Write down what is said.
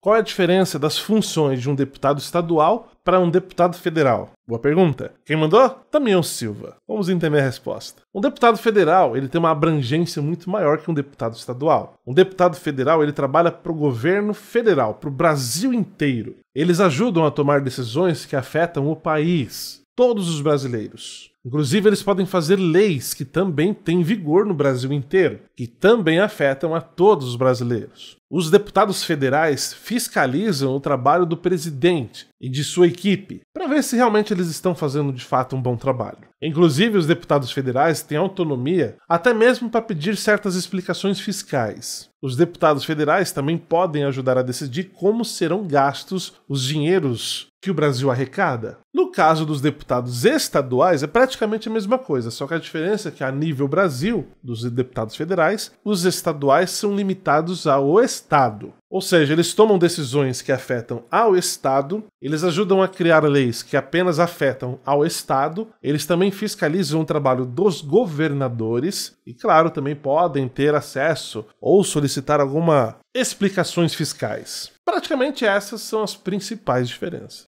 Qual é a diferença das funções de um deputado estadual para um deputado federal? Boa pergunta. Quem mandou? Damião Silva. Vamos entender a resposta. Um deputado federal, ele tem uma abrangência muito maior que um deputado estadual. Um deputado federal, ele trabalha para o governo federal, para o Brasil inteiro. Eles ajudam a tomar decisões que afetam o país todos os brasileiros. Inclusive, eles podem fazer leis que também têm vigor no Brasil inteiro, que também afetam a todos os brasileiros. Os deputados federais fiscalizam o trabalho do presidente e de sua equipe para ver se realmente eles estão fazendo de fato um bom trabalho. Inclusive, os deputados federais têm autonomia até mesmo para pedir certas explicações fiscais. Os deputados federais também podem ajudar a decidir como serão gastos os dinheiros que o Brasil arrecada. No caso dos deputados estaduais, é praticamente a mesma coisa, só que a diferença é que, a nível Brasil, dos deputados federais, os estaduais são limitados ao Estado. Ou seja, eles tomam decisões que afetam ao Estado, eles ajudam a criar leis que apenas afetam ao Estado, eles também fiscalizam o trabalho dos governadores e, claro, também podem ter acesso ou solicitar alguma explicações fiscais. Praticamente essas são as principais diferenças.